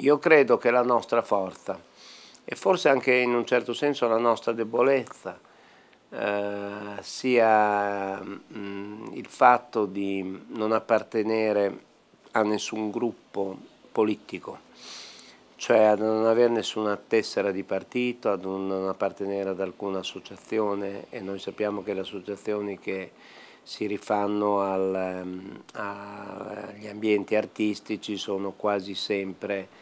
Io credo che la nostra forza e forse anche in un certo senso la nostra debolezza eh, sia mh, mm, il fatto di non appartenere a nessun gruppo politico, cioè a non avere nessuna tessera di partito, a non appartenere ad alcuna associazione e noi sappiamo che le associazioni che si rifanno al, mm, agli ambienti artistici sono quasi sempre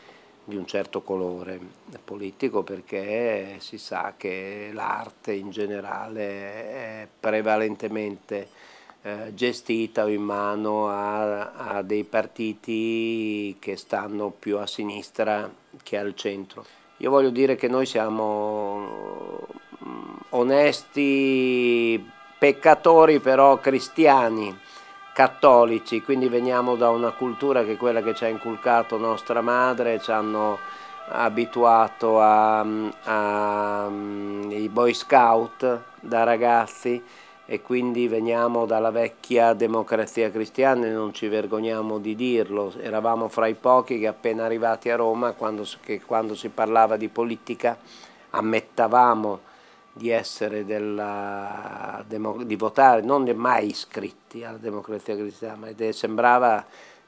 di un certo colore politico perché si sa che l'arte in generale è prevalentemente eh, gestita o in mano a, a dei partiti che stanno più a sinistra che al centro. Io voglio dire che noi siamo mm, onesti peccatori però cristiani cattolici, quindi veniamo da una cultura che è quella che ci ha inculcato nostra madre, ci hanno abituato ai mm, boy scout da ragazzi e quindi veniamo dalla vecchia democrazia cristiana e non ci vergogniamo di dirlo, eravamo fra i pochi che appena arrivati a Roma quando, quando si parlava di politica ammettavamo di, essere della, di votare non mai iscritti alla democrazia cristiana, ma sembrava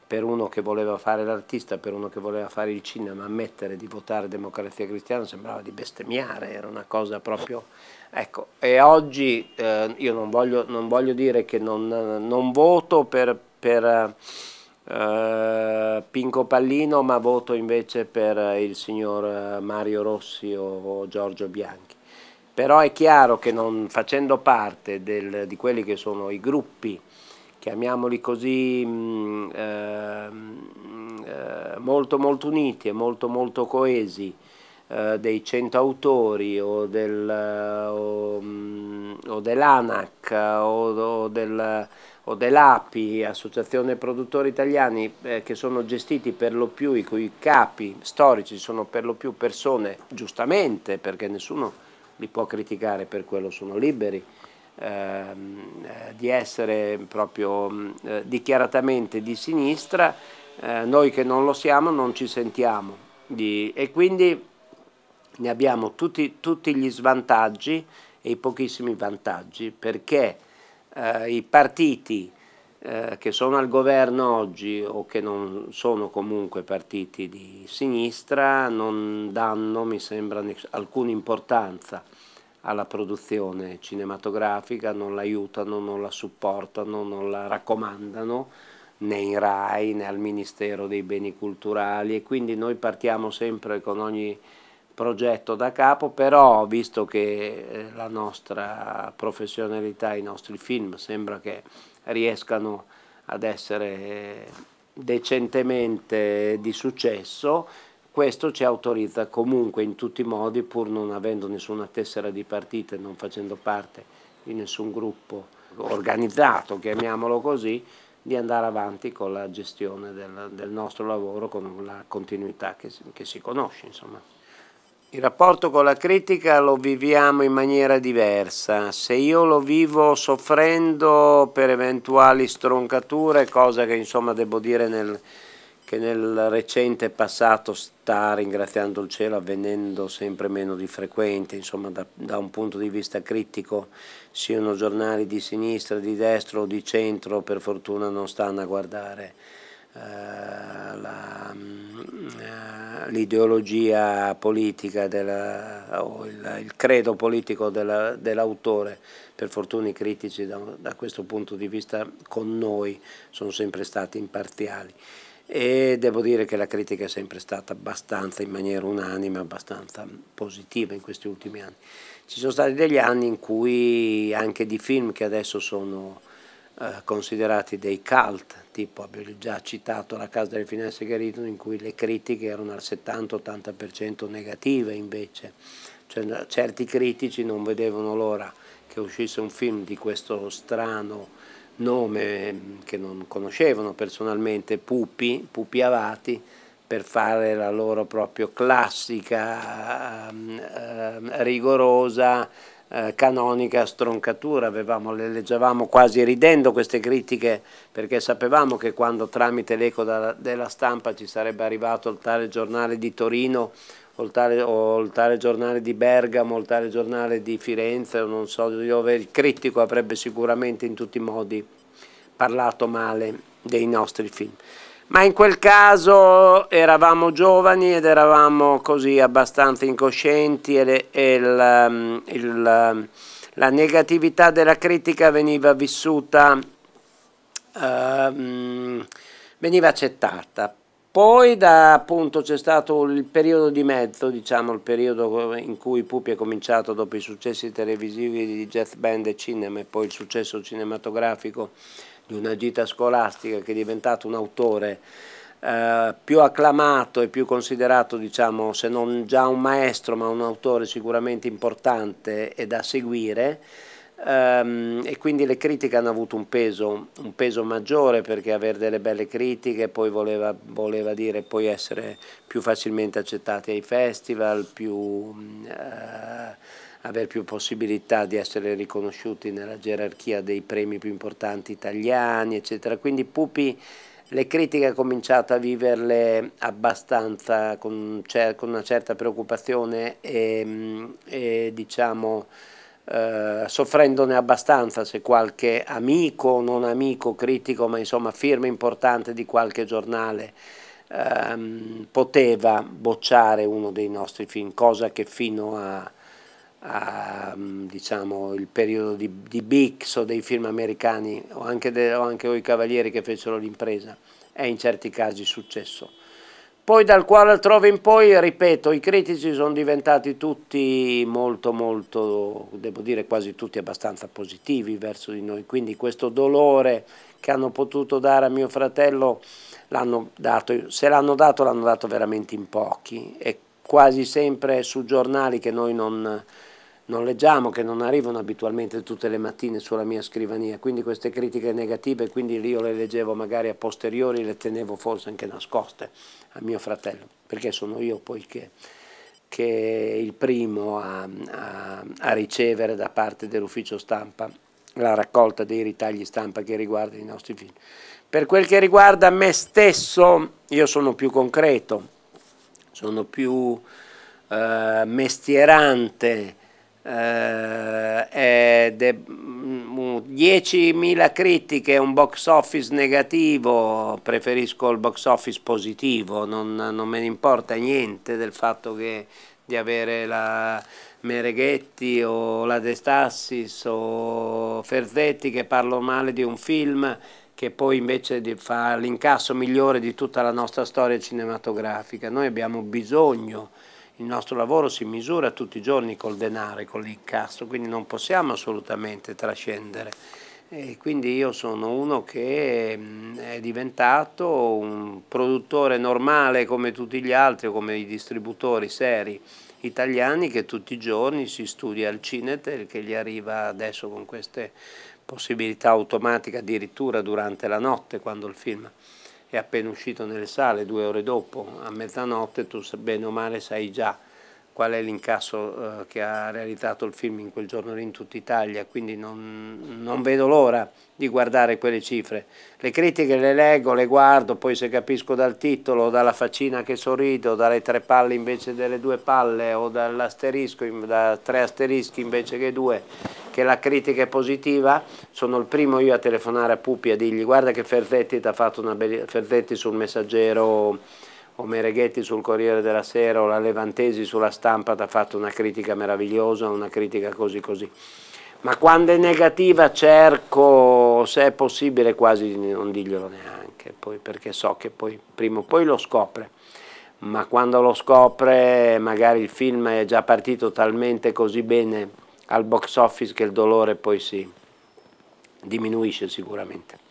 per uno che voleva fare l'artista, per uno che voleva fare il cinema, ammettere di votare democrazia cristiana sembrava di bestemmiare, era una cosa proprio... Ecco, e oggi eh, io non voglio, non voglio, dire che non, non voto per, per eh, Pinco Pallino, ma voto invece per il signor Mario Rossi o, o Giorgio Bianchi però è chiaro che non, facendo parte del, di quelli che sono i gruppi, chiamiamoli così, mh, mm, ehm, eh, molto molto uniti e molto molto coesi, eh, dei centautori o, del, o, mm, o dell'ANAC o, o, del, o dell'API, Associazione Produttori Italiani, eh, che sono gestiti per lo più, i cui capi storici sono per lo più persone, giustamente perché nessuno li può criticare, per quello sono liberi, ehm, eh, di essere proprio mm, eh, dichiaratamente di sinistra, eh, noi che non lo siamo non ci sentiamo di, e quindi ne abbiamo tutti, tutti, gli svantaggi e i pochissimi vantaggi perché eh, i partiti eh, che sono al governo oggi o che non sono comunque partiti di sinistra non danno, mi sembra, alcuna importanza alla produzione cinematografica, non l'aiutano, non la supportano, non la raccomandano né in RAI né al Ministero dei Beni Culturali e quindi noi partiamo sempre con ogni progetto da capo, però visto che eh, la nostra professionalità, i nostri film sembra che riescano ad essere decentemente di successo, questo ci autorizza comunque in tutti i modi, pur non avendo nessuna tessera di partita e non facendo parte di nessun gruppo organizzato, chiamiamolo così, di andare avanti con la gestione del, del nostro lavoro con la continuità che si, che si conosce. Insomma. Il rapporto con la critica lo viviamo in maniera diversa. Se io lo vivo soffrendo per eventuali stroncature, cosa che insomma devo dire nel, che nel recente passato sta ringraziando il cielo avvenendo sempre meno di frequente, insomma da, da un punto di vista critico siano giornali di sinistra, di destra o di centro, per fortuna non stanno a guardare eh, la, mm, eh, l'ideologia politica della, o il, il, credo politico dell'autore. per fortuna i critici da, da, questo punto di vista con noi sono sempre stati imparziali e devo dire che la critica è sempre stata abbastanza, in maniera unanime, abbastanza positiva in questi ultimi anni. Ci sono stati degli anni in cui anche di film che adesso sono eh, considerati dei cult, tipo abbiamo già citato la Casa delle Finanze Garito in cui le critiche erano al 70-80% negative invece, cioè, certi critici non vedevano l'ora che uscisse un film di questo strano nome mm, che non conoscevano personalmente, Pupi, Pupi Avati, per fare la loro proprio classica, mm, eh, rigorosa, eh, canonica stroncatura, Avevamo, le leggevamo quasi ridendo queste critiche perché sapevamo che quando tramite l'eco della stampa ci sarebbe arrivato il tale giornale di Torino o il tale, o il tale giornale di Bergamo o il tale giornale di Firenze, o non so, dove il critico avrebbe sicuramente in tutti i modi parlato male dei nostri film ma in quel caso eravamo giovani ed eravamo così abbastanza incoscienti e, e il, um, il, um, la negatività della critica veniva vissuta, eh, veniva accettata. Poi da, appunto c'è stato il periodo di mezzo, diciamo il periodo in cui Pupi è cominciato dopo i successi televisivi di jazz band e cinema e poi il successo cinematografico di una gita scolastica che è diventato un autore eh, più acclamato e più considerato, diciamo, se non già un maestro, ma un autore sicuramente importante e da seguire. Um, e quindi le critiche hanno avuto un peso, un peso, maggiore perché avere delle belle critiche poi voleva, voleva dire poi essere più facilmente accettati ai festival, più, uh, avere più possibilità di essere riconosciuti nella gerarchia dei premi più importanti italiani, eccetera. Quindi Pupi le critiche ha cominciato a viverle abbastanza con, con una certa preoccupazione e, e diciamo, eh, soffrendone abbastanza se qualche amico o non amico critico, ma insomma firma importante di qualche giornale ehm, poteva bocciare uno dei nostri film, cosa che fino a a, ehm, diciamo, il periodo di, di Bix o dei film americani o anche, de, o anche i cavalieri che fecero l'impresa, è in certi casi successo. Poi dal quale altrove in poi, ripeto, i critici sono diventati tutti molto, molto, devo dire quasi tutti abbastanza positivi verso di noi, quindi questo dolore che hanno potuto dare a mio fratello, dato, se l'hanno dato l'hanno dato veramente in pochi e quasi sempre su giornali che noi non, non leggiamo, che non arrivano abitualmente tutte le mattine sulla mia scrivania, quindi queste critiche negative, quindi io le leggevo magari a posteriori, le tenevo forse anche nascoste a mio fratello, perché sono io poi che, che il primo a, a, a ricevere da parte dell'ufficio stampa la raccolta dei ritagli stampa che riguarda i nostri film. Per quel che riguarda me stesso, io sono più concreto, sono più eh, mestierante, eh, 10.000 mm, mm, critiche, un box office negativo, preferisco il box office positivo, non, non me ne importa niente del fatto che, di avere la Mereghetti o la De Stassis o Ferzetti che parlo male di un film che poi invece fa l'incasso migliore di tutta la nostra storia cinematografica. Noi abbiamo bisogno il nostro lavoro si misura tutti i giorni col denaro, con l'incasso, quindi non possiamo assolutamente trascendere. E quindi io sono uno che mm, è diventato un produttore normale come tutti gli altri, come i distributori seri italiani che tutti i giorni si studia al Cinetel che gli arriva adesso con queste possibilità automatiche addirittura durante la notte quando il film è appena uscito nelle sale due ore dopo, a mezzanotte tu bene o male sai già qual è l'incasso eh, che ha realizzato il film in quel giorno lì in tutta Italia, quindi non, non vedo l'ora di guardare quelle cifre. Le critiche le leggo, le guardo, poi se capisco dal titolo, dalla faccina che sorrido, dalle tre palle invece delle due palle o dall'asterisco, da tre asterischi invece che due, che la critica è positiva, sono il primo io a telefonare a Pupi a dirgli guarda che Ferzetti ti ha fatto una bella... Ferzetti sul messaggero o Mereghetti sul Corriere della Sera o la Levantesi sulla stampa ti ha fatto una critica meravigliosa, una critica così così. Ma quando è negativa cerco, se è possibile, quasi di non dirglielo neanche, poi, perché so che poi prima o poi lo scopre ma quando lo scopre magari il film è già partito talmente così bene al box office che il dolore poi si diminuisce sicuramente.